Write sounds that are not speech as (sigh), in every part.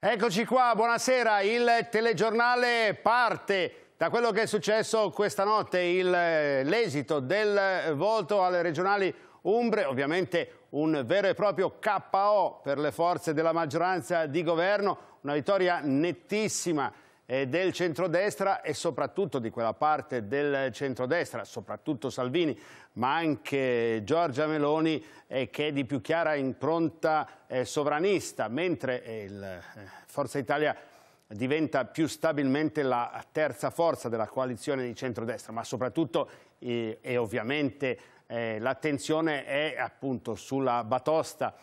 Eccoci qua, buonasera, il telegiornale parte da quello che è successo questa notte, eh, l'esito del voto alle regionali Umbre, ovviamente un vero e proprio KO per le forze della maggioranza di governo, una vittoria nettissima del centrodestra e soprattutto di quella parte del centrodestra, soprattutto Salvini, ma anche Giorgia Meloni, eh, che è di più chiara impronta eh, sovranista, mentre eh, il, eh, Forza Italia diventa più stabilmente la terza forza della coalizione di centrodestra, ma soprattutto eh, e ovviamente eh, l'attenzione è appunto sulla batosta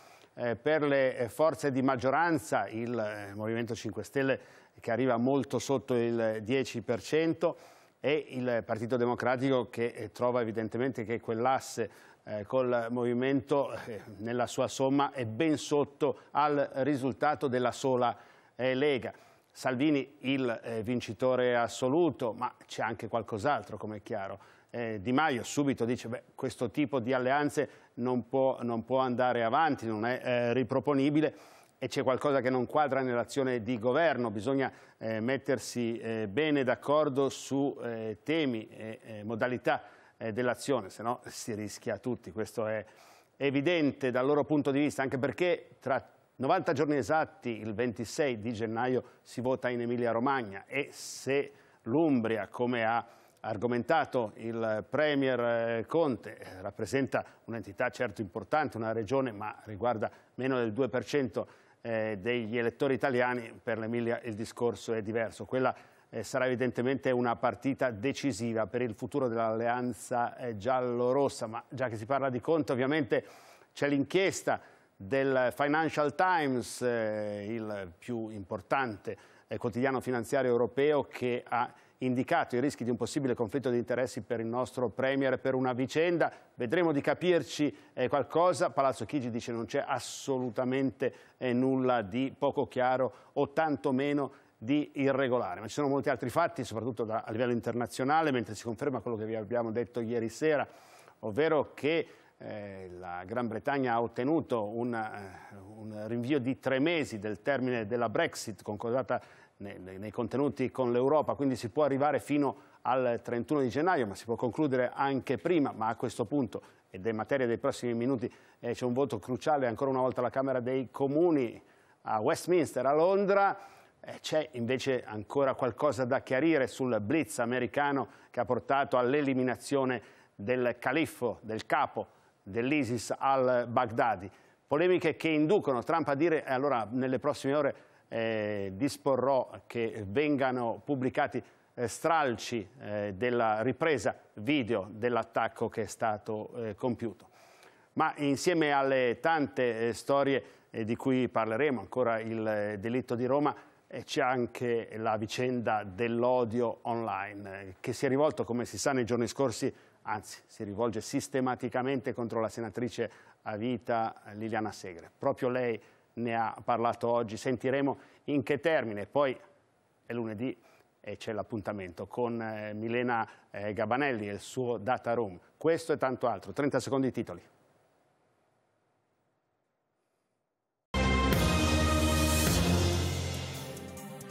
per le forze di maggioranza, il Movimento 5 Stelle che arriva molto sotto il 10% e il Partito Democratico che eh, trova evidentemente che quell'asse eh, col movimento eh, nella sua somma è ben sotto al risultato della sola Lega. Salvini il vincitore assoluto, ma c'è anche qualcos'altro, come è chiaro. di Maio subito dice che questo tipo di alleanze non può, non può, andare avanti, non è riproponibile e c'è qualcosa che non quadra nell'azione di governo, bisogna eh, mettersi eh, bene d'accordo su eh, temi e eh, modalità eh, dell'azione, se no si rischia tutti, questo è evidente dal loro punto di vista, anche perché tra 90 giorni esatti, il 26 di gennaio, si vota in Emilia-Romagna e se l'Umbria, come ha argomentato il Premier eh, Conte, rappresenta un'entità certo importante, una regione, ma riguarda meno del 2% eh, degli elettori italiani, per l'Emilia il discorso è diverso. Quella eh, sarà evidentemente una partita decisiva per il futuro dell'alleanza eh, giallo-rossa, ma già che si parla di conto ovviamente c'è l'inchiesta del Financial Times, eh, il più importante eh, quotidiano finanziario europeo che ha indicato i rischi di un possibile conflitto di interessi per il nostro Premier per una vicenda. Vedremo di capirci eh, qualcosa. Palazzo Chigi dice che non c'è assolutamente eh, nulla di poco chiaro o tantomeno di irregolare, ma ci sono molti altri fatti, soprattutto da, a livello internazionale, mentre si conferma quello che vi abbiamo detto ieri sera, ovvero che eh, la Gran Bretagna ha ottenuto un, eh, un, rinvio di tre mesi del termine della Brexit concordata nei, nei contenuti con l'Europa, quindi si può arrivare fino al 31 di gennaio, ma si può concludere anche prima, ma a questo punto, ed è materia dei prossimi minuti, eh, c'è un voto cruciale ancora una volta alla Camera dei Comuni a Westminster, a Londra, eh, c'è invece ancora qualcosa da chiarire sul blitz americano che ha portato all'eliminazione del califfo, del capo dell'ISIS al Baghdadi. Polemiche che inducono Trump a dire, eh, allora nelle prossime ore eh, disporrò che vengano pubblicati eh, stralci eh, della ripresa video dell'attacco che è stato eh, compiuto. Ma insieme alle tante eh, storie eh, di cui parleremo, ancora il delitto di Roma, c'è anche la vicenda dell'odio online, che si è rivolto, come si sa, nei giorni scorsi, anzi si rivolge sistematicamente contro la senatrice a vita Liliana Segre. Proprio lei ne ha parlato oggi, sentiremo in che termine, poi è lunedì e c'è l'appuntamento con eh, Milena eh, Gabanelli e il suo Data Room. Questo e tanto altro, 30 secondi i titoli.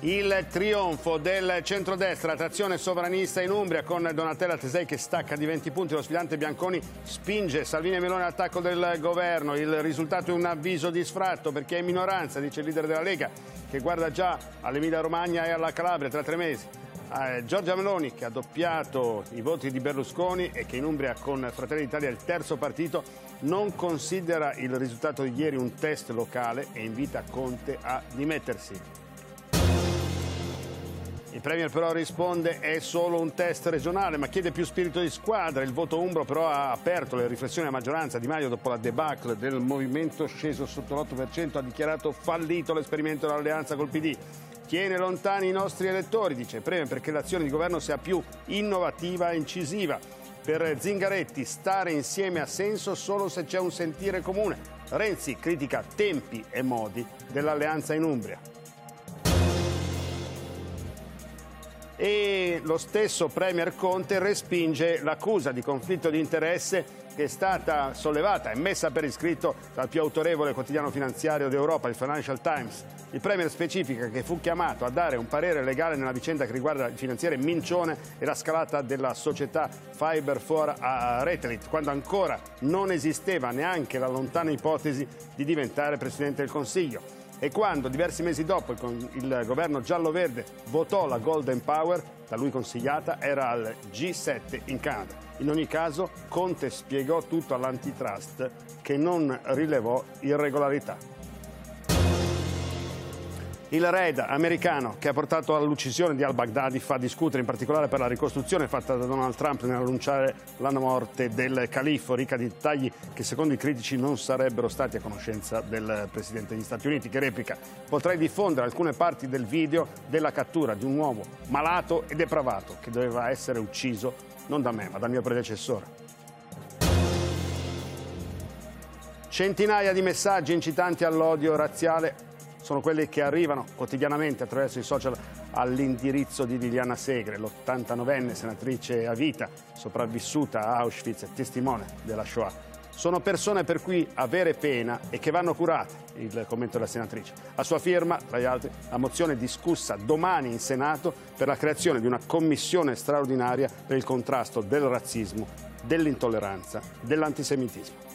Il trionfo del centrodestra, trazione sovranista in Umbria con Donatella Tesei che stacca di 20 punti. Lo sfidante Bianconi spinge Salvini e Meloni all'attacco del governo. Il risultato è un avviso di sfratto perché è in minoranza, dice il leader della Lega, che guarda già all'Emilia Romagna e alla Calabria tra tre mesi. Ah, Giorgia Meloni che ha doppiato i voti di Berlusconi e che in Umbria con Fratelli d'Italia è il terzo partito non considera il risultato di ieri un test locale e invita Conte a dimettersi. Il Premier però risponde è solo un test regionale ma chiede più spirito di squadra. Il voto umbro però ha aperto le riflessioni a maggioranza. Di Maio dopo la debacle del movimento sceso sotto l'8% ha dichiarato fallito l'esperimento dell'alleanza col PD. Tiene lontani i nostri elettori, dice il Premier, perché l'azione di governo sia più innovativa e incisiva. Per Zingaretti stare insieme ha senso solo se c'è un sentire comune. Renzi critica tempi e modi dell'alleanza in Umbria. e lo stesso Premier Conte respinge l'accusa di conflitto di interesse che è stata sollevata e messa per iscritto dal più autorevole quotidiano finanziario d'Europa, il Financial Times. Il Premier specifica che fu chiamato a dare un parere legale nella vicenda che riguarda il finanziere Mincione e la scalata della società Fiber 4 a Retelit, quando ancora non esisteva neanche la lontana ipotesi di diventare Presidente del Consiglio e quando diversi mesi dopo il governo giallo-verde votò la Golden Power, da lui consigliata, era al G7 in Canada. In ogni caso Conte spiegò tutto all'antitrust che non rilevò irregolarità. Il raid americano che ha portato all'uccisione di al-Baghdadi fa discutere in particolare per la ricostruzione fatta da Donald Trump nell'annunciare la morte del califfo, ricca di dettagli che secondo i critici non sarebbero stati a conoscenza del Presidente degli Stati Uniti, che replica potrei diffondere alcune parti del video della cattura di un uomo malato e depravato che doveva essere ucciso non da me ma dal mio predecessore. Centinaia di messaggi incitanti all'odio razziale sono quelli che arrivano quotidianamente attraverso i social all'indirizzo di Liliana Segre, l'89enne senatrice a vita, sopravvissuta a Auschwitz e testimone della Shoah. Sono persone per cui avere pena e che vanno curate, il commento della senatrice. A sua firma, tra gli altri, la mozione discussa domani in Senato per la creazione di una commissione straordinaria per il contrasto del razzismo, dell'intolleranza, dell'antisemitismo.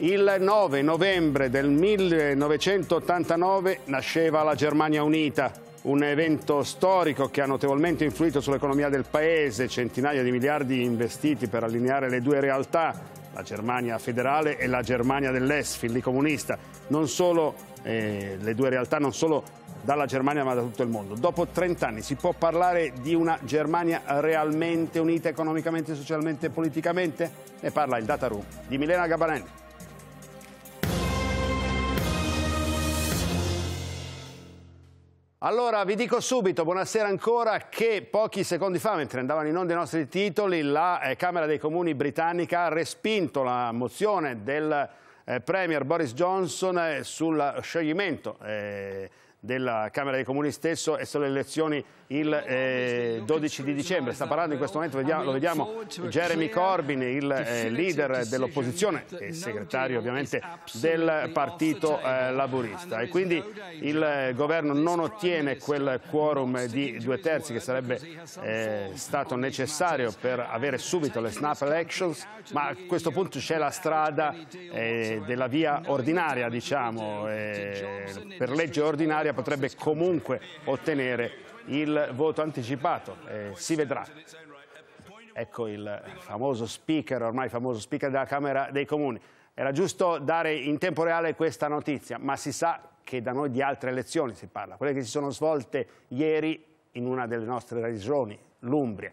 Il 9 novembre del 1989 nasceva la Germania Unita, un evento storico che ha notevolmente influito sull'economia del paese, centinaia di miliardi investiti per allineare le due realtà, la Germania federale e la Germania dell'Esfil, lì comunista, solo, eh, le due realtà non solo dalla Germania ma da tutto il mondo. Dopo 30 anni si può parlare di una Germania realmente unita economicamente, socialmente e politicamente? Ne parla il Data Room di Milena Gabanelli. Allora vi dico subito, buonasera ancora, che pochi secondi fa, mentre andavano in onda i nostri titoli, la eh, Camera dei Comuni britannica ha respinto la mozione del eh, Premier Boris Johnson eh, sul scioglimento eh, della Camera dei Comuni stesso e sono le elezioni il eh, 12 di dicembre. Sta esatto, parlando in eh, questo momento, vediamo, lo vediamo, Jeremy Corbyn, il eh, leader dell'opposizione e segretario ovviamente del partito eh, cioè, laburista. E quindi il eh, governo non ottiene quel quorum di due terzi che sarebbe eh, stato necessario per avere subito le snap elections, ma a questo punto c'è la strada della via ordinaria, diciamo, per legge ordinaria Maria potrebbe comunque ottenere il voto anticipato, eh, si vedrà. Ecco il famoso speaker, ormai famoso speaker della Camera dei Comuni. Era giusto dare in tempo reale questa notizia, ma si sa che da noi di altre elezioni si parla, quelle che si sono svolte ieri in una delle nostre regioni, l'Umbria.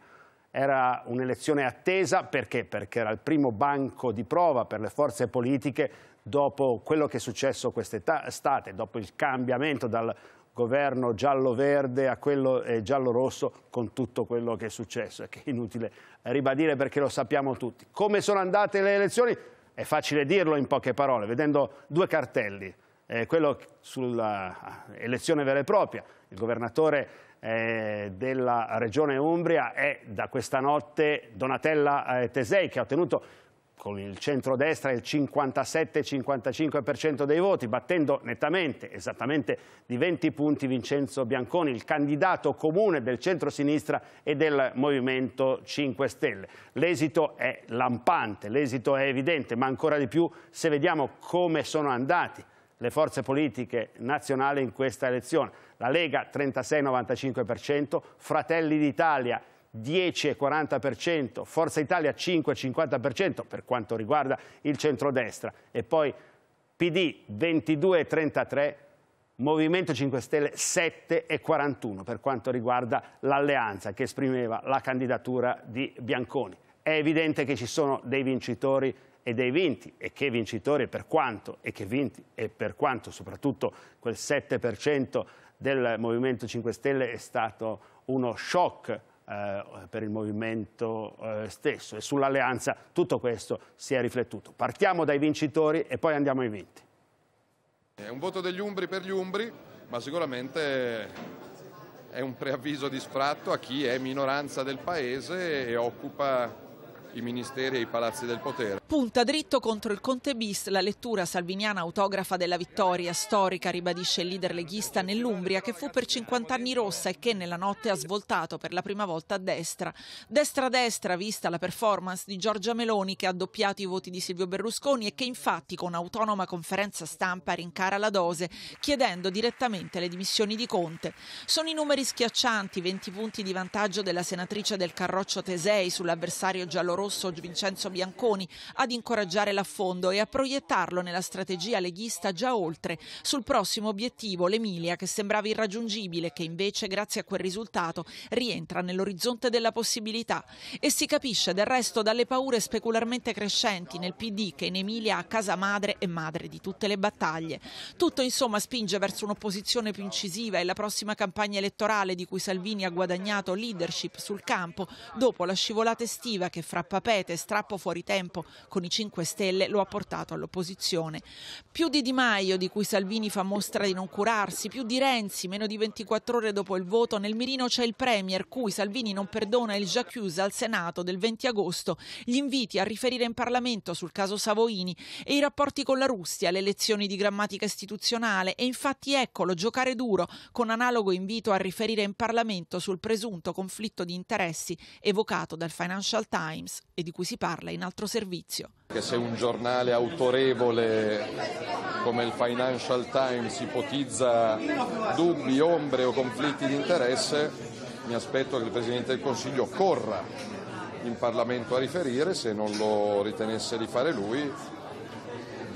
Era un'elezione attesa perché? Perché era il primo banco di prova per le forze politiche dopo quello che è successo quest'estate, dopo il cambiamento dal governo giallo-verde a quello eh, giallo-rosso con tutto quello che è successo, e che è inutile ribadire perché lo sappiamo tutti. Come sono andate le elezioni? È facile dirlo in poche parole, vedendo due cartelli, eh, quello sulla elezione vera e propria, il governatore eh, della regione Umbria è da questa notte Donatella eh, Tesei che ha ottenuto con il centrodestra il 57-55% dei voti, battendo nettamente, esattamente di 20 punti Vincenzo Bianconi, il candidato comune del centrosinistra e del Movimento 5 Stelle. L'esito è lampante, l'esito è evidente, ma ancora di più se vediamo come sono andati le forze politiche nazionali in questa elezione. La Lega 36-95%, Fratelli d'Italia 10,40%, Forza Italia 5,50% per quanto riguarda il centrodestra e poi PD 22,33%, Movimento 5 Stelle 7,41 per quanto riguarda l'alleanza che esprimeva la candidatura di Bianconi. È evidente che ci sono dei vincitori e dei vinti e che vincitori e per quanto e che vinti e per quanto soprattutto quel 7% del Movimento 5 Stelle è stato uno shock eh, per il movimento eh, stesso e sull'alleanza tutto questo si è riflettuto. Partiamo dai vincitori e poi andiamo ai vinti. È un voto degli Umbri per gli Umbri, ma sicuramente è un preavviso di sfratto a chi è minoranza del Paese e occupa i ministeri e i palazzi del potere. Punta dritto contro il Conte bis, la lettura salviniana autografa della vittoria storica, ribadisce il leader leghista nell'Umbria che fu per 50 anni rossa e che nella notte ha svoltato per la prima volta a destra. Destra-destra a vista la performance di Giorgia Meloni che ha doppiato i voti di Silvio Berlusconi e che infatti con autonoma conferenza stampa rincara la dose chiedendo direttamente le dimissioni di Conte. Sono i numeri schiaccianti, 20 punti di vantaggio della senatrice del Carroccio Tesei sull'avversario giallorosso rosso Vincenzo Bianconi ad incoraggiare l'affondo e a proiettarlo nella strategia leghista già oltre, sul prossimo obiettivo l'Emilia che sembrava irraggiungibile, che invece grazie a quel risultato rientra nell'orizzonte della possibilità e si capisce del resto dalle paure specularmente crescenti nel PD che in Emilia ha casa madre e madre di tutte le battaglie. Tutto insomma spinge verso un'opposizione più incisiva e la prossima campagna elettorale di cui Salvini ha guadagnato leadership sul campo dopo la scivolata estiva che fra papete, strappo fuori tempo con i 5 Stelle lo ha portato all'opposizione. Più di Di Maio, di cui Salvini fa mostra di non curarsi, più di Renzi, meno di 24 ore dopo il voto, nel mirino c'è il Premier, cui Salvini non perdona il Jacques al Senato del 20 agosto, gli inviti a riferire in Parlamento sul caso Savoini e i rapporti con la Russia, le lezioni di grammatica istituzionale e infatti eccolo giocare duro con analogo invito a riferire in Parlamento sul presunto conflitto di interessi evocato dal Financial Times e di cui si parla in altro servizio. Che se un giornale autorevole come il Financial Times ipotizza dubbi, ombre o conflitti di interesse, mi aspetto che il Presidente del Consiglio corra in Parlamento a riferire, se non lo ritenesse di fare lui,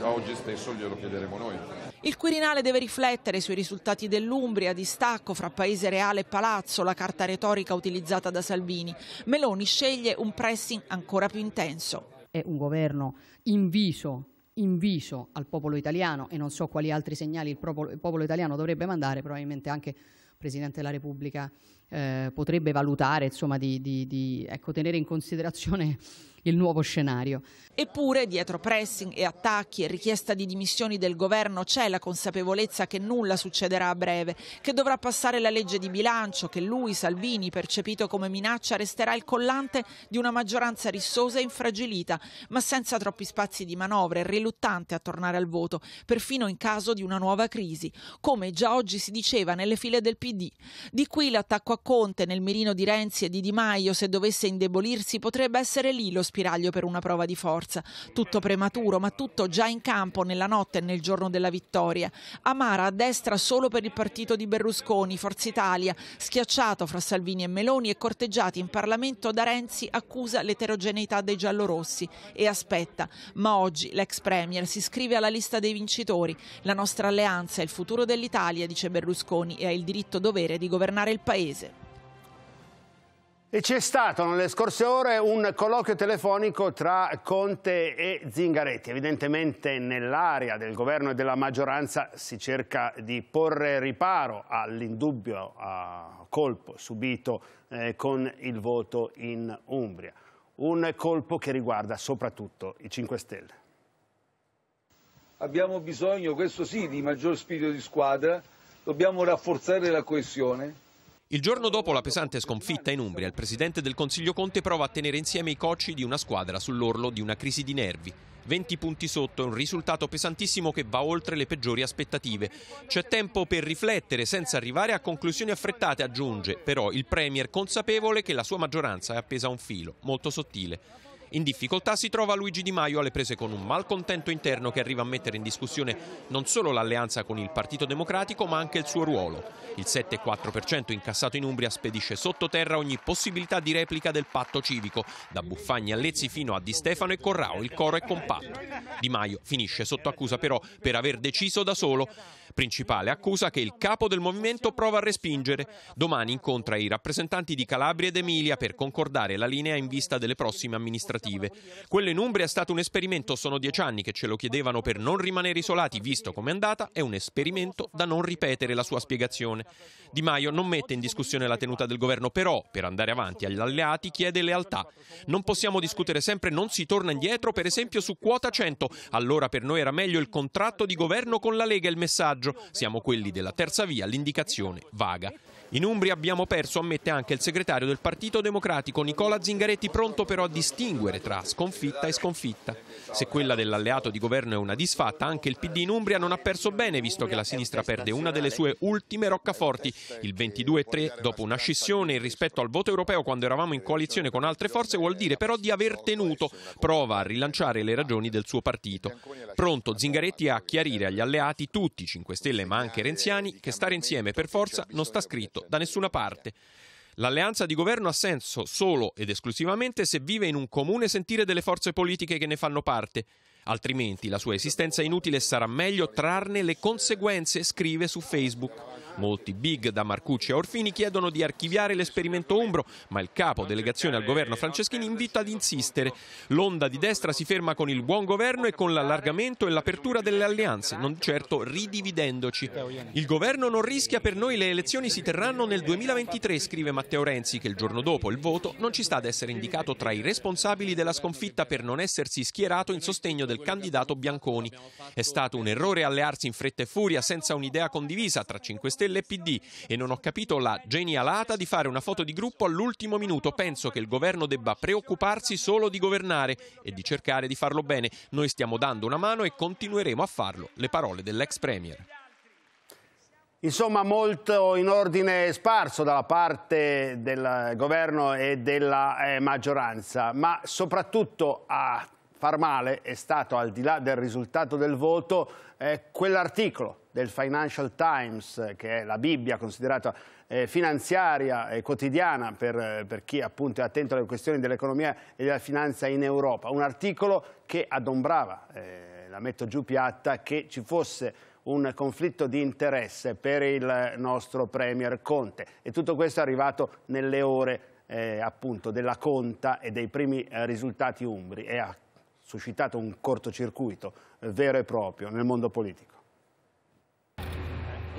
oggi stesso glielo chiederemo noi. Il Quirinale deve riflettere sui risultati dell'Umbria, distacco fra Paese Reale e Palazzo, la carta retorica utilizzata da Salvini. Meloni sceglie un pressing ancora più intenso. È un governo inviso inviso al popolo italiano e non so quali altri segnali il popolo, il popolo italiano dovrebbe mandare, probabilmente anche il Presidente della Repubblica eh, potrebbe valutare, insomma, di, di, di ecco, tenere in considerazione il nuovo scenario. Eppure dietro pressing e attacchi e richiesta di dimissioni del governo c'è la consapevolezza che nulla succederà a breve, che dovrà passare la legge di bilancio, che lui, Salvini, percepito come minaccia, resterà il collante di una maggioranza rissosa e infragilita, ma senza troppi spazi di manovra e riluttante a tornare al voto, perfino in caso di una nuova crisi, come già oggi si diceva nelle file del PD. Di qui l'attacco a Conte nel mirino di Renzi e di Di Maio, se dovesse indebolirsi, potrebbe essere lì lo spiraglio per una prova di forza. Tutto prematuro, ma tutto già in campo nella notte e nel giorno della vittoria. Amara a destra solo per il partito di Berlusconi, Forza Italia, schiacciato fra Salvini e Meloni e corteggiato in Parlamento da Renzi accusa l'eterogeneità dei giallorossi e aspetta, ma oggi l'ex premier si iscrive alla lista dei vincitori. La nostra alleanza è il futuro dell'Italia, dice Berlusconi, e ha il diritto dovere di governare il paese. E c'è stato nelle scorse ore un colloquio telefonico tra Conte e Zingaretti. Evidentemente nell'area del governo e della maggioranza si cerca di porre riparo all'indubbio colpo subito eh, con il voto in Umbria. Un colpo che riguarda soprattutto i 5 Stelle. Abbiamo bisogno, questo sì, di maggior spirito di squadra, dobbiamo rafforzare la coesione il giorno dopo la pesante sconfitta in Umbria, il presidente del Consiglio Conte prova a tenere insieme i cocci di una squadra sull'orlo di una crisi di nervi. 20 punti sotto, un risultato pesantissimo che va oltre le peggiori aspettative. C'è tempo per riflettere senza arrivare a conclusioni affrettate, aggiunge, però il Premier consapevole che la sua maggioranza è appesa a un filo, molto sottile. In difficoltà si trova Luigi Di Maio alle prese con un malcontento interno che arriva a mettere in discussione non solo l'alleanza con il Partito Democratico ma anche il suo ruolo. Il 7,4% incassato in Umbria spedisce sottoterra ogni possibilità di replica del patto civico, da Buffagni a Lezzi fino a Di Stefano e Corrao, il coro è compatto. Di Maio finisce sotto accusa però per aver deciso da solo. Principale accusa che il capo del movimento prova a respingere. Domani incontra i rappresentanti di Calabria ed Emilia per concordare la linea in vista delle prossime amministrazioni amministrative. Quello in Umbria è stato un esperimento, sono dieci anni che ce lo chiedevano per non rimanere isolati, visto come è andata, è un esperimento da non ripetere la sua spiegazione. Di Maio non mette in discussione la tenuta del governo, però per andare avanti agli alleati chiede lealtà. Non possiamo discutere sempre, non si torna indietro, per esempio su quota 100. Allora per noi era meglio il contratto di governo con la Lega, il messaggio. Siamo quelli della terza via, l'indicazione vaga. In Umbria abbiamo perso, ammette anche il segretario del Partito Democratico Nicola Zingaretti, pronto però a distinguere tra sconfitta e sconfitta. Se quella dell'alleato di governo è una disfatta, anche il PD in Umbria non ha perso bene, visto che la sinistra perde una delle sue ultime roccaforti, il 22-3, dopo una scissione in rispetto al voto europeo quando eravamo in coalizione con altre forze, vuol dire però di aver tenuto, prova a rilanciare le ragioni del suo partito. Pronto Zingaretti a chiarire agli alleati, tutti 5 Stelle ma anche renziani, che stare insieme per forza non sta scritto scritto da nessuna parte. L'alleanza di governo ha senso solo ed esclusivamente se vive in un comune sentire delle forze politiche che ne fanno parte, altrimenti la sua esistenza è inutile e sarà meglio trarne le conseguenze, scrive su Facebook. Molti big da Marcucci a Orfini chiedono di archiviare l'esperimento Umbro, ma il capo delegazione al governo Franceschini invita ad insistere. L'onda di destra si ferma con il buon governo e con l'allargamento e l'apertura delle alleanze, non certo ridividendoci. Il governo non rischia per noi le elezioni si terranno nel 2023, scrive Matteo Renzi, che il giorno dopo il voto non ci sta ad essere indicato tra i responsabili della sconfitta per non essersi schierato in sostegno del candidato Bianconi. È stato un errore allearsi in fretta e furia senza un'idea condivisa tra 5 Stelle dell'EPD e non ho capito la genialata di fare una foto di gruppo all'ultimo minuto. Penso che il governo debba preoccuparsi solo di governare e di cercare di farlo bene. Noi stiamo dando una mano e continueremo a farlo. Le parole dell'ex premier. Insomma, molto in ordine sparso dalla parte del governo e della eh, maggioranza, ma soprattutto a far male è stato, al di là del risultato del voto, eh, quell'articolo del Financial Times, che è la Bibbia considerata eh, finanziaria e quotidiana per, eh, per, chi appunto è attento alle questioni dell'economia e della finanza in Europa. Un articolo che adombrava, eh, la metto giù piatta, che ci fosse un conflitto di interesse per il nostro Premier Conte. E tutto questo è arrivato nelle ore eh, appunto della conta e dei primi eh, risultati umbri e ha suscitato un cortocircuito eh, vero e proprio nel mondo politico.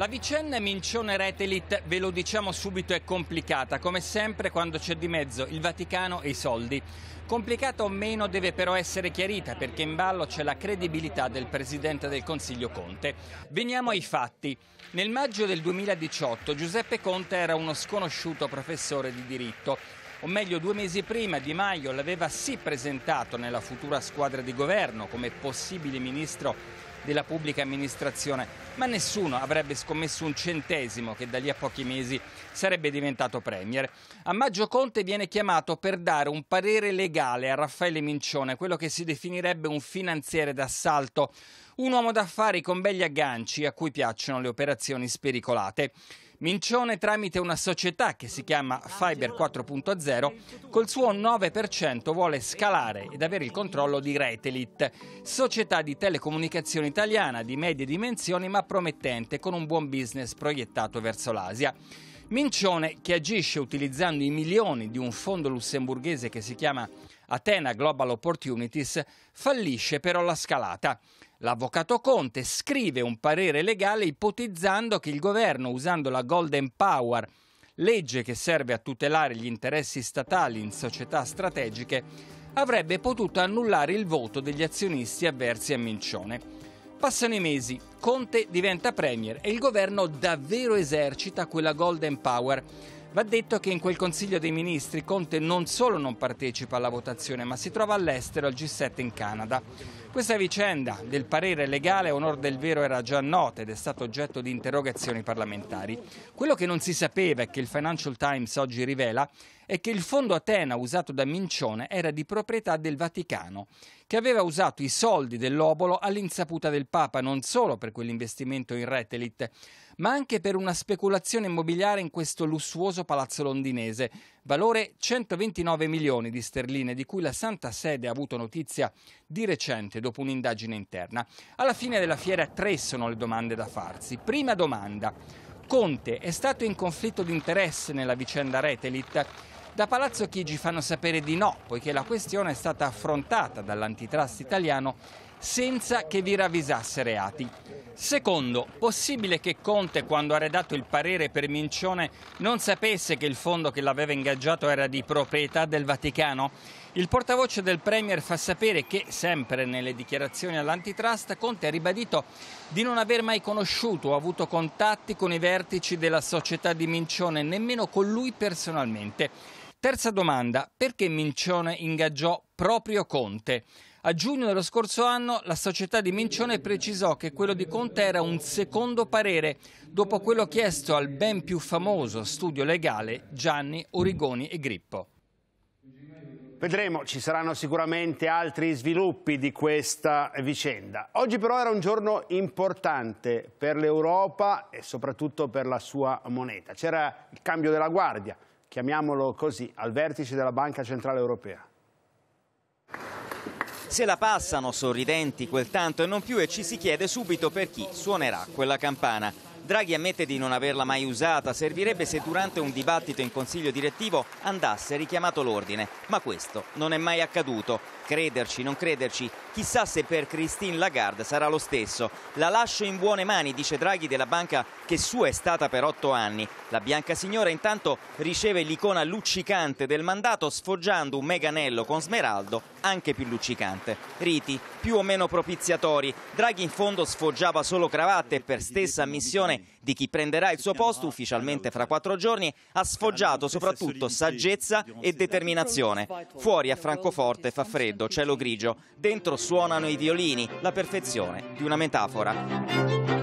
La vicenda Mincione Retelit, ve lo diciamo subito, è complicata, come sempre quando c'è di mezzo il Vaticano e i soldi. Complicata o meno deve però essere chiarita perché in ballo c'è la credibilità del Presidente del Consiglio Conte. Veniamo ai fatti. Nel maggio del 2018 Giuseppe Conte era uno sconosciuto professore di diritto o meglio due mesi prima Di Maio l'aveva sì presentato nella futura squadra di governo come possibile ministro della pubblica amministrazione, ma nessuno avrebbe scommesso un centesimo che da lì a pochi mesi sarebbe diventato Premier. A maggio Conte viene chiamato per dare un parere legale a Raffaele Mincione, quello che si definirebbe un finanziere d'assalto, un uomo d'affari con begli agganci a cui piacciono le operazioni spericolate. Mincione tramite una società che si chiama Fiber 4.0 col suo 9% vuole scalare ed avere il controllo di Retelit, società di telecomunicazione italiana di medie dimensioni ma promettente con un buon business proiettato verso l'Asia. Mincione, che agisce utilizzando i milioni di un fondo lussemburghese che si chiama Atena Global Opportunities, fallisce però la scalata. L'avvocato Conte scrive un parere legale ipotizzando che il governo, usando la Golden Power, legge che serve a tutelare gli interessi statali in società strategiche, avrebbe potuto annullare il voto degli azionisti avversi a Mincione. Passano i mesi, Conte diventa premier e il governo davvero esercita quella Golden Power. Va detto che in quel Consiglio dei Ministri Conte non solo non partecipa alla votazione, ma si trova all'estero al G7 in Canada. Questa vicenda del parere legale a onor del vero era già nota ed è stata oggetto di interrogazioni parlamentari. Quello che non si sapeva e che il Financial Times oggi rivela è che il fondo Atena usato da Mincione era di proprietà del Vaticano, che aveva usato i soldi dell'obolo all'insaputa del Papa non solo per quell'investimento in Retelit, ma anche per una speculazione immobiliare in questo lussuoso palazzo londinese, valore 129 milioni di sterline, di cui la Santa Sede ha avuto notizia di recente dopo un'indagine interna. Alla fine della fiera tre sono le domande da farsi. Prima domanda. Conte è stato in conflitto di interesse nella vicenda Retelit? Da Palazzo Chigi fanno sapere di no, poiché la questione è stata affrontata dall'antitrust italiano senza che vi ravvisasse reati. Secondo, possibile che Conte, quando ha redatto il parere per Mincione, non sapesse che il fondo che l'aveva ingaggiato era di proprietà del Vaticano? Il portavoce del Premier fa sapere che, sempre nelle dichiarazioni all'antitrust, Conte ha ribadito di non aver mai conosciuto o avuto contatti con i vertici della società di Mincione, nemmeno con lui personalmente. Terza domanda, perché Mincione ingaggiò proprio Conte? A giugno dello scorso anno la società di Mincione precisò che quello di Conte era un secondo parere, dopo quello chiesto al ben più famoso studio legale Gianni Origoni e Grippo. Vedremo, ci saranno sicuramente altri sviluppi di questa vicenda. Oggi però era un giorno importante per l'Europa e soprattutto per la sua moneta. C'era il cambio della guardia, chiamiamolo così, al vertice della Banca Centrale Europea. Se la passano sorridenti quel tanto e non più e ci si chiede subito per chi suonerà quella campana. Draghi ammette di non averla mai usata, servirebbe se durante un dibattito in consiglio direttivo andasse richiamato l'ordine, ma questo non è mai accaduto crederci, non crederci, chissà se per Christine Lagarde sarà lo stesso. La lascio in buone mani, dice Draghi della banca che sua è stata per otto anni. La Bianca Signora intanto riceve l'icona luccicante del mandato sfoggiando un meganello con smeraldo anche più luccicante. Riti più o meno propiziatori. Draghi in fondo sfoggiava solo cravatte per stessa ammissione di chi prenderà il suo posto ufficialmente fra quattro giorni ha sfoggiato soprattutto saggezza e determinazione. Fuori a Francoforte fa freddo freddo, cielo grigio, dentro suonano i violini, la perfezione di una metafora.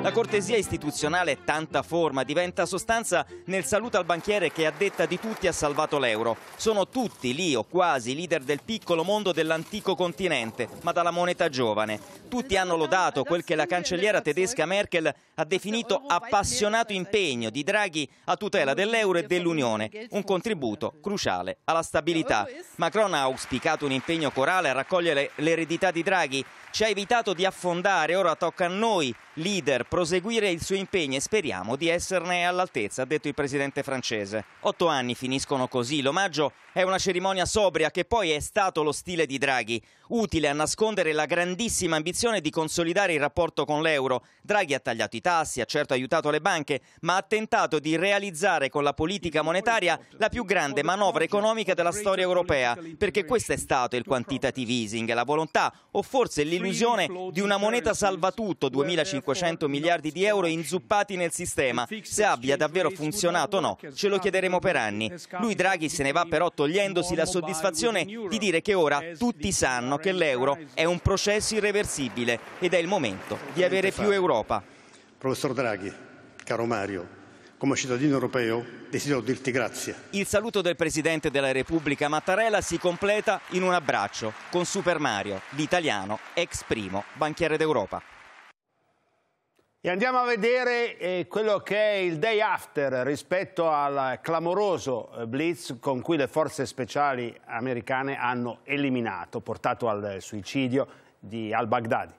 La cortesia istituzionale è tanta forma, diventa sostanza nel saluto al banchiere che a detta di tutti ha salvato l'euro. Sono tutti lì o quasi leader del piccolo mondo dell'antico continente, ma dalla moneta giovane. Tutti hanno lodato quel che la cancelliera tedesca Merkel ha definito appassionato impegno di Draghi a tutela dell'euro e dell'Unione, un contributo cruciale alla stabilità. Macron ha auspicato un impegno corale a raccogliere l'eredità di Draghi ci ha evitato di affondare, ora tocca a noi, leader, proseguire il suo impegno e speriamo di esserne all'altezza, ha detto il presidente francese. Otto anni finiscono così, l'omaggio è una cerimonia sobria che poi è stato lo stile di Draghi, utile a nascondere la grandissima ambizione di consolidare il rapporto con l'euro. Draghi ha tagliato i tassi, ha certo aiutato le banche, ma ha tentato di realizzare con la politica monetaria la più grande manovra economica della storia europea, perché questo è stato il quantitative easing, la volontà o forse l'illusione l'illusione di una moneta salvatutto, 2.500 miliardi di euro inzuppati nel sistema. Se abbia davvero funzionato o no, ce lo chiederemo per anni. Lui Draghi se ne va però togliendosi la soddisfazione di dire che ora tutti sanno che l'euro è un processo irreversibile ed è il momento di avere più Europa. Professor Draghi, caro Mario, come cittadino europeo desidero dirti grazie. Il saluto del Presidente della Repubblica Mattarella si completa in un abbraccio con Super Mario, l'italiano ex primo banchiere d'Europa. E andiamo a vedere eh, quello che è il day after rispetto al clamoroso eh, blitz con cui le forze speciali americane hanno eliminato, portato al suicidio di al-Baghdadi.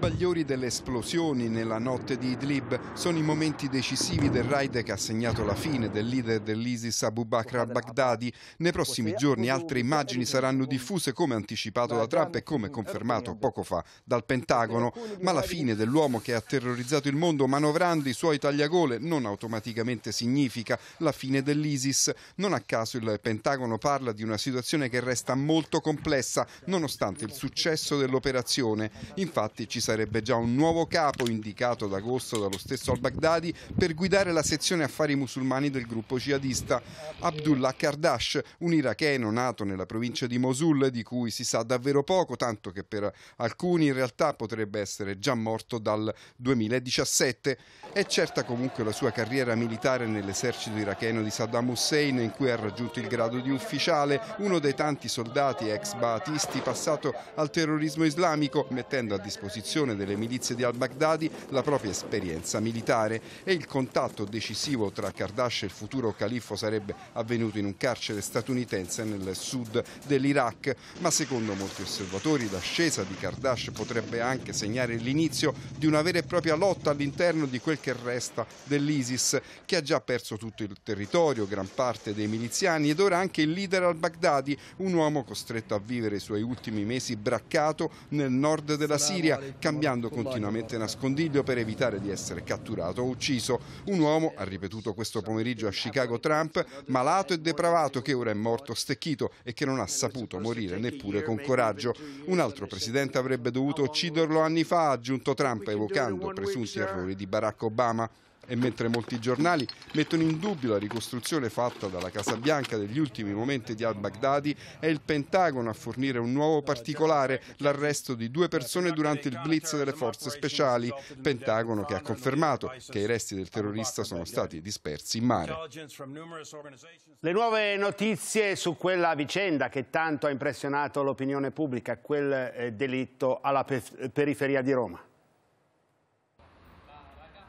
bagliori delle esplosioni nella notte di Idlib sono i momenti decisivi del raid che ha segnato la fine del leader dell'ISIS Abu Bakr al-Baghdadi. Nei prossimi giorni altre immagini saranno diffuse come anticipato da Trump e come confermato poco fa dal Pentagono, ma la fine dell'uomo che ha terrorizzato il mondo manovrando i suoi tagliagole non automaticamente significa la fine dell'ISIS. Non a caso il Pentagono parla di una situazione che resta molto complessa nonostante il successo dell'operazione. Infatti ci sarà sarebbe già un nuovo capo indicato ad agosto dallo stesso al-Baghdadi per guidare la sezione affari musulmani del gruppo jihadista. Abdullah Kardash, un iracheno nato nella provincia di Mosul di cui si sa davvero poco, tanto che per alcuni in realtà potrebbe essere già morto dal 2017. È certa comunque la sua carriera militare nell'esercito iracheno di Saddam Hussein in cui ha raggiunto il grado di ufficiale, uno dei tanti soldati ex baatisti passato al terrorismo islamico mettendo a disposizione costruzione delle milizie di al-Baghdadi la propria esperienza militare e il contatto decisivo tra Kardash e il futuro califfo sarebbe avvenuto in un carcere statunitense nel sud dell'Iraq, ma secondo molti osservatori l'ascesa di Kardash potrebbe anche segnare l'inizio di una vera e propria lotta all'interno di quel che resta dell'ISIS, che ha già perso tutto il territorio, gran parte dei miliziani ed ora anche il leader al-Baghdadi, un uomo costretto a vivere i suoi ultimi mesi braccato nel nord della Siria, cambiando continuamente nascondiglio per evitare di essere catturato o ucciso. Un uomo, ha ripetuto questo pomeriggio a Chicago Trump, malato e depravato che ora è morto stecchito e che non ha saputo morire neppure con coraggio. Un altro presidente avrebbe dovuto ucciderlo anni fa, ha aggiunto Trump, evocando presunti errori di Barack Obama. E mentre molti giornali mettono in dubbio la ricostruzione fatta dalla Casa Bianca degli ultimi momenti di al-Baghdadi, è il Pentagono a fornire un nuovo particolare, l'arresto di due persone durante il blitz delle forze speciali. Pentagono che ha confermato che i resti del terrorista sono stati dispersi in mare. Le nuove notizie su quella vicenda che tanto ha impressionato l'opinione pubblica, quel eh, delitto alla periferia di Roma.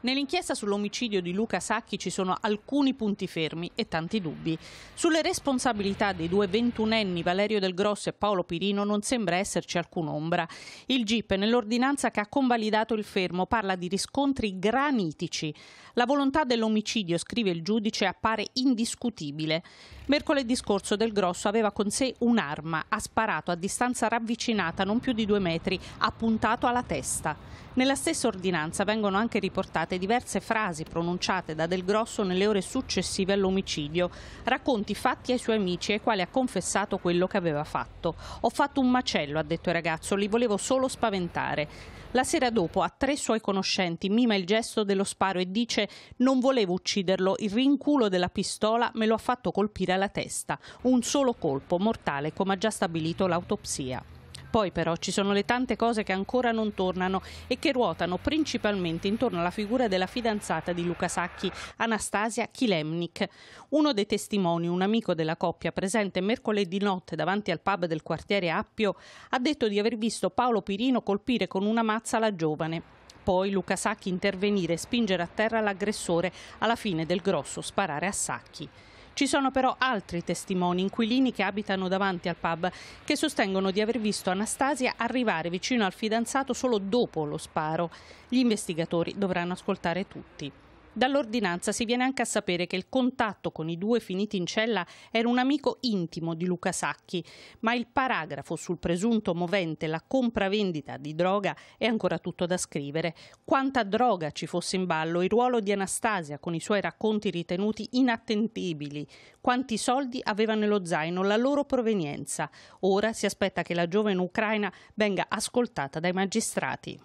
Nell'inchiesta sull'omicidio di Luca Sacchi ci sono alcuni punti fermi e tanti dubbi. Sulle responsabilità dei due ventunenni Valerio Del Grosso e Paolo Pirino non sembra esserci alcun'ombra. Il GIP nell'ordinanza che ha convalidato il fermo parla di riscontri granitici. La volontà dell'omicidio, scrive il giudice, appare indiscutibile. Mercoledì scorso Del Grosso aveva con sé un'arma, ha sparato a distanza ravvicinata non più di due metri, ha puntato alla testa. Nella stessa ordinanza vengono anche riportate diverse frasi pronunciate da Del Grosso nelle ore successive all'omicidio. Racconti fatti ai suoi amici ai quali ha confessato quello che aveva fatto. Ho fatto un macello, ha detto il ragazzo, li volevo solo spaventare. La sera dopo a tre suoi conoscenti mima il gesto dello sparo e dice non volevo ucciderlo, il rinculo della pistola me lo ha fatto colpire alla testa. Un solo colpo, mortale, come ha già stabilito l'autopsia. Poi però ci sono le tante cose che ancora non tornano e che ruotano principalmente intorno alla figura della fidanzata di Luca Sacchi, Anastasia Kilemnik. Uno dei testimoni, un amico della coppia presente mercoledì notte davanti al pub del quartiere Appio, ha detto di aver visto Paolo Pirino colpire con una mazza la giovane poi Luca Sacchi intervenire e spingere a terra l'aggressore alla fine del grosso sparare a Sacchi. Ci sono però altri testimoni, inquilini che abitano davanti al pub, che sostengono di aver visto Anastasia arrivare vicino al fidanzato solo dopo lo sparo. Gli investigatori dovranno ascoltare tutti. Dall'ordinanza si viene anche a sapere che il contatto con i due finiti in cella era un amico intimo di Luca Sacchi, ma il paragrafo sul presunto movente, la compravendita di droga, è ancora tutto da scrivere. Quanta droga ci fosse in ballo, il ruolo di Anastasia con i suoi racconti ritenuti inattendibili, quanti soldi aveva nello zaino, la loro provenienza. Ora si aspetta che la giovane ucraina venga ascoltata dai magistrati.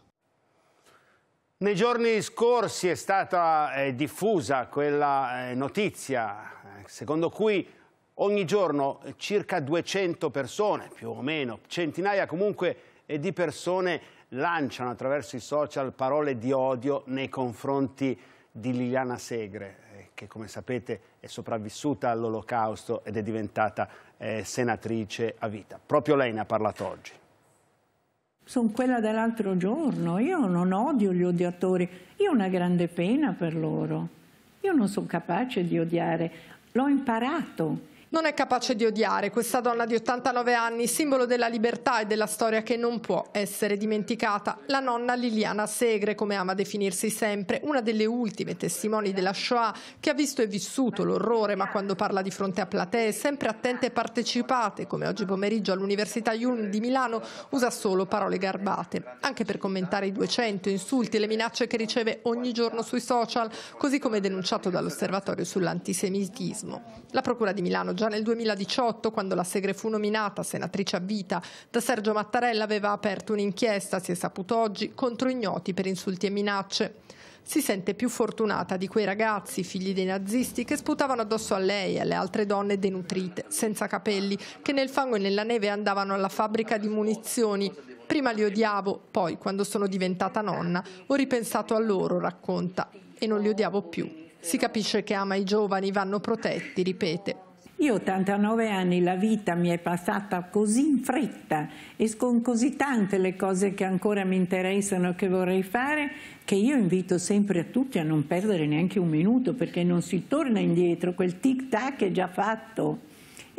Nei giorni scorsi è stata eh, diffusa quella eh, notizia eh, secondo cui ogni giorno circa 200 persone, più o meno, centinaia comunque eh, di persone lanciano attraverso i social parole di odio nei confronti di Liliana Segre, eh, che come sapete è sopravvissuta all'olocausto ed è diventata senatrice a vita. Proprio lei ne ha parlato oggi sono quella dell'altro giorno, io non odio gli odiatori, io ho una grande pena per loro, io non sono capace di odiare, l'ho imparato non è capace di odiare questa donna di 89 anni, simbolo della libertà e della storia che non può essere dimenticata, la nonna Liliana Segre, come ama definirsi sempre, una delle ultime testimoni della Shoah che ha visto e vissuto l'orrore, ma quando parla di fronte a platee sempre attente e partecipate, come oggi pomeriggio all'Università Yulm di Milano, usa solo parole garbate, anche per commentare i 200 insulti e le minacce che riceve ogni giorno sui social, così come denunciato dall'Osservatorio sull'antisemitismo. La Procura di Milano Già nel 2018, quando la Segre fu nominata senatrice a vita da Sergio Mattarella, aveva aperto un'inchiesta, si è saputo oggi, contro ignoti per insulti e minacce si sente più fortunata di quei ragazzi, figli dei nazisti, che sputavano addosso a lei e alle altre donne denutrite, senza capelli, che nel fango e nella neve andavano alla fabbrica di munizioni. Prima li odiavo, poi, quando sono diventata nonna, ho ripensato a loro, racconta, e non li odiavo più. Si capisce che ama i giovani, vanno protetti, ripete. Io 89 anni, la vita mi è passata così in fretta e con così tante le cose che ancora mi interessano, che vorrei fare, che io invito sempre a tutti a non perdere neanche un minuto perché non si torna indietro, quel tic tac è già fatto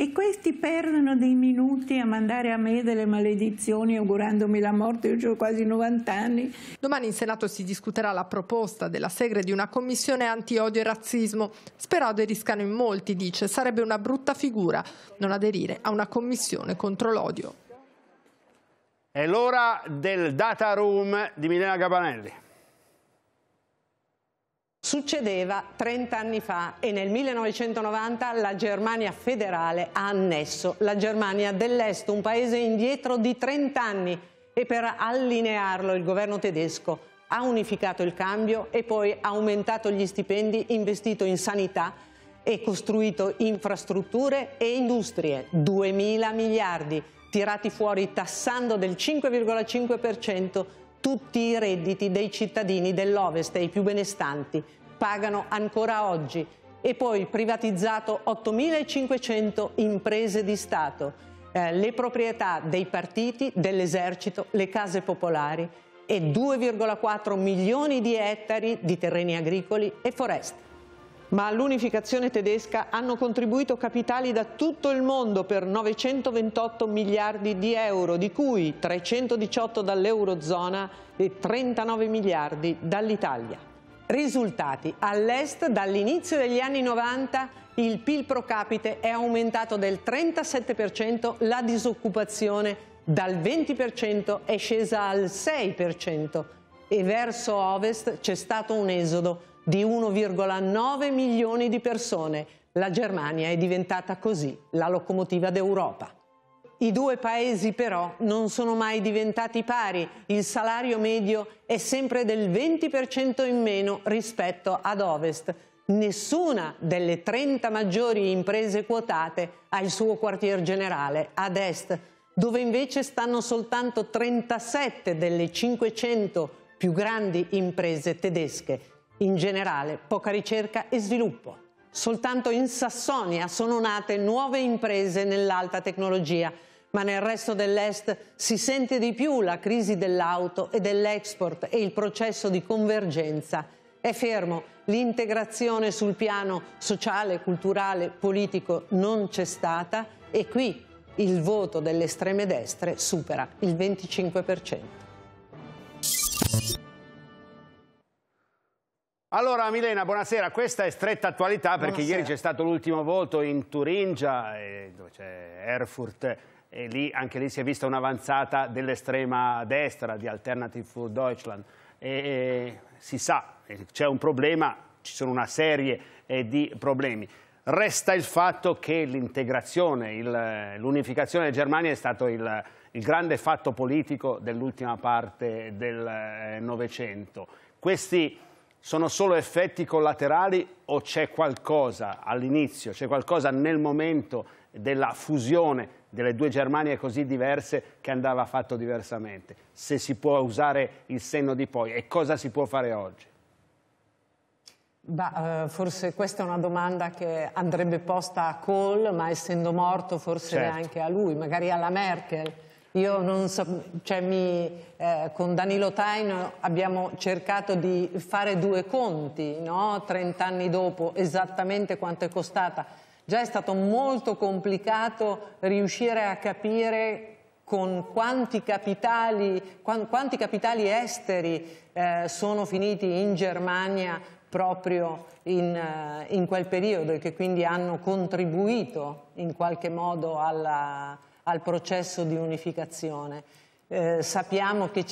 e questi perdono dei minuti a mandare a me delle maledizioni augurandomi la morte, io ho quasi 90 anni. Domani in Senato si discuterà la proposta della Segre di una commissione anti-odio e razzismo. Spero aderiscano in molti, dice, sarebbe una brutta figura non aderire a una commissione contro l'odio. È l'ora del data room di Milena Gabanelli. Succedeva 30 anni fa e nel 1990 la Germania federale ha annesso la Germania dell'Est, un paese indietro di 30 anni e per allinearlo il governo tedesco ha unificato il cambio e poi ha aumentato gli stipendi, investito in sanità e costruito infrastrutture e industrie, 2.000 miliardi, tirati fuori tassando del 5,5% tutti i redditi dei cittadini dell'Ovest e i più benestanti pagano ancora oggi e poi privatizzato 8.500 imprese di Stato, eh, le proprietà dei partiti, dell'esercito, le case popolari e 2,4 milioni di ettari di terreni agricoli e foreste. Ma all'unificazione tedesca hanno contribuito capitali da tutto il mondo per 928 miliardi di euro, di cui 318 dall'Eurozona e 39 miliardi dall'Italia. Risultati. All'est dall'inizio degli anni 90 il PIL pro capite è aumentato del 37%, la disoccupazione dal 20% è scesa al 6% e verso ovest c'è stato un esodo di 1,9 milioni di persone. La Germania è diventata così la locomotiva d'Europa. I due paesi però non sono mai diventati pari, il salario medio è sempre del 20% in meno rispetto ad Ovest. Nessuna delle 30 maggiori imprese quotate ha il suo quartier generale ad Est, dove invece stanno soltanto 37 delle 500 più grandi imprese tedesche. In generale poca ricerca e sviluppo. Soltanto in Sassonia sono nate nuove imprese nell'alta tecnologia ma nel resto dell'Est si sente di più la crisi dell'auto e dell'export e il processo di convergenza. È fermo, l'integrazione sul piano sociale, culturale, politico non c'è stata e qui il voto delle estreme destre supera il 25%. Allora Milena, buonasera. Questa è stretta attualità perché buonasera. ieri c'è stato l'ultimo voto in Turingia, eh, dove c'è Erfurt e lì, anche lì si è vista un'avanzata dell'estrema destra di Alternative for Deutschland e, e si sa, eh, c'è un problema, ci sono una serie eh, di problemi. Resta il fatto che l'integrazione, l'unificazione della Germania è stato il, il grande fatto politico dell'ultima parte del eh, Novecento. Eh, Questi sono solo effetti collaterali o c'è qualcosa all'inizio, c'è qualcosa nel momento della fusione delle due Germanie così diverse che andava fatto diversamente, se si può usare il senno di poi e cosa si può fare oggi? Bah, eh, forse questa è una domanda che andrebbe posta a Kohl, ma essendo morto forse certo. neanche a lui, magari alla Merkel. Io non so, cioè mi, eh, con Danilo Taino abbiamo cercato di fare due conti, no? 30 anni dopo, esattamente quanto è costata Già è stato molto complicato riuscire a capire con quanti capitali, quanti capitali esteri eh, sono finiti in Germania proprio in, eh, in, quel periodo e che quindi hanno contribuito in qualche modo alla, al processo di unificazione. Eh, sappiamo che,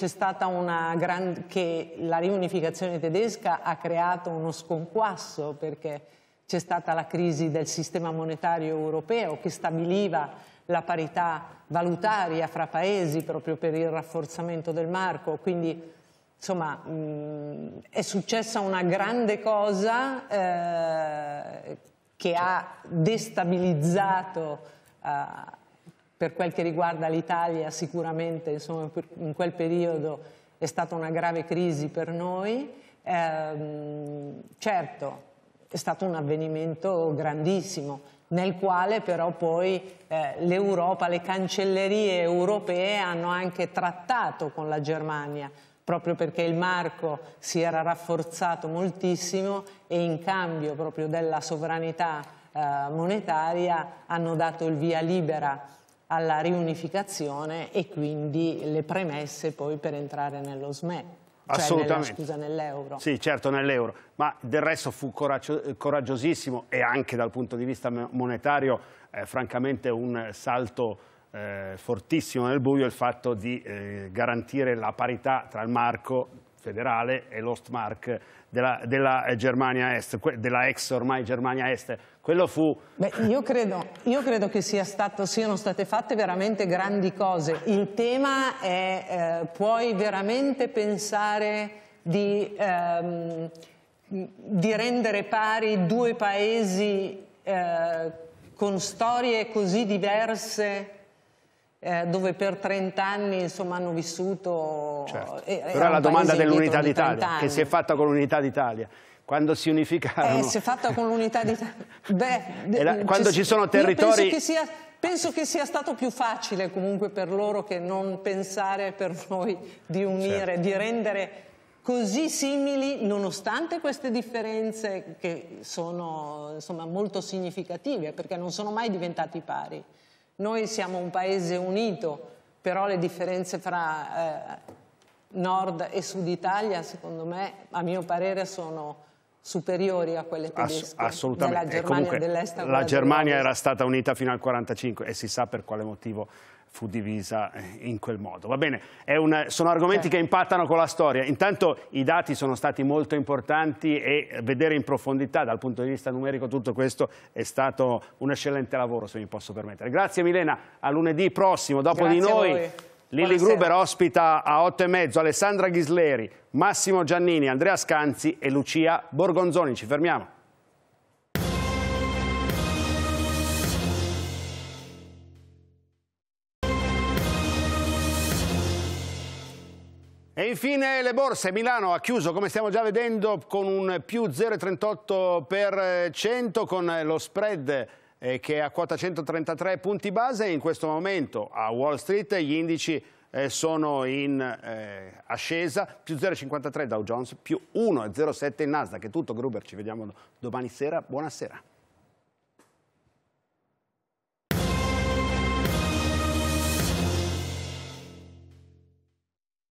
gran, che la riunificazione tedesca ha creato uno sconquasso perché c'è stata la crisi del sistema monetario europeo che stabiliva la parità valutaria fra paesi proprio per il rafforzamento del marco, quindi insomma mh, mm, è successa una grande cosa eh, che ha destabilizzato eh, per quel che riguarda l'Italia sicuramente insomma, in quel periodo è stata una grave crisi per noi. Eh, certo, è stato un avvenimento grandissimo nel quale però poi eh, l'Europa, le cancellerie europee hanno anche trattato con la Germania proprio perché il marco si era rafforzato moltissimo e in cambio proprio della sovranità eh, monetaria hanno dato il via libera alla riunificazione e quindi le premesse poi per entrare nello SME. Cioè, Assolutamente. Cioè, scusa, nell'euro. Sì, certo, nell'euro. Ma del resto fu coraggio, coraggiosissimo e anche dal punto di vista monetario, eh, francamente, un salto eh, fortissimo nel buio il fatto di eh, garantire la parità tra il marco federale e l'Ostmark della, della, Germania Est, della ex ormai Germania Est. Quello fu... Beh, io credo, io credo che sia stato, siano state fatte veramente grandi cose. Il tema è, eh, puoi veramente pensare di, ehm, di, rendere pari due paesi eh, con storie così diverse eh, dove per 30 anni insomma, hanno vissuto... Certo. Eh, Però la domanda dell'unità d'Italia, che si è fatta con l'unità d'Italia quando si unificarono. Eh, si è fatta con l'unità d'Italia. (laughs) Beh, quando ci, sono territori... Penso che, sia, penso che, sia, stato più facile comunque per loro che non pensare per noi di unire, certo. di rendere così simili, nonostante queste differenze che sono insomma, molto significative, perché non sono mai diventati pari. Noi siamo un paese unito, però le differenze fra eh, nord e sud Italia, secondo me, a mio parere, sono superiori a quelle tedesche. Ass assolutamente. Germania, dell'est. la Germania era stata unita fino al 1945 e si sa per quale motivo fu divisa eh, in quel modo. Va bene, un, sono argomenti che certo. impattano con la storia. Intanto i dati sono stati molto importanti e vedere in profondità dal punto di vista numerico tutto questo è stato un eccellente lavoro, se mi posso permettere. Grazie Milena, a lunedì prossimo, dopo Grazie di noi. Lilli Gruber ospita a 8 e mezzo Alessandra Ghisleri, Massimo Giannini, Andrea Scanzi e Lucia Borgonzoni. Ci fermiamo. infine le borse, Milano ha chiuso come stiamo già vedendo con un più 0,38% con lo spread eh, che è a quota 133 punti base in questo momento a Wall Street gli indici eh, sono in eh, ascesa, più 0,53 Dow Jones, più 1,07 il Nasdaq, è tutto Gruber, ci vediamo domani sera, buonasera.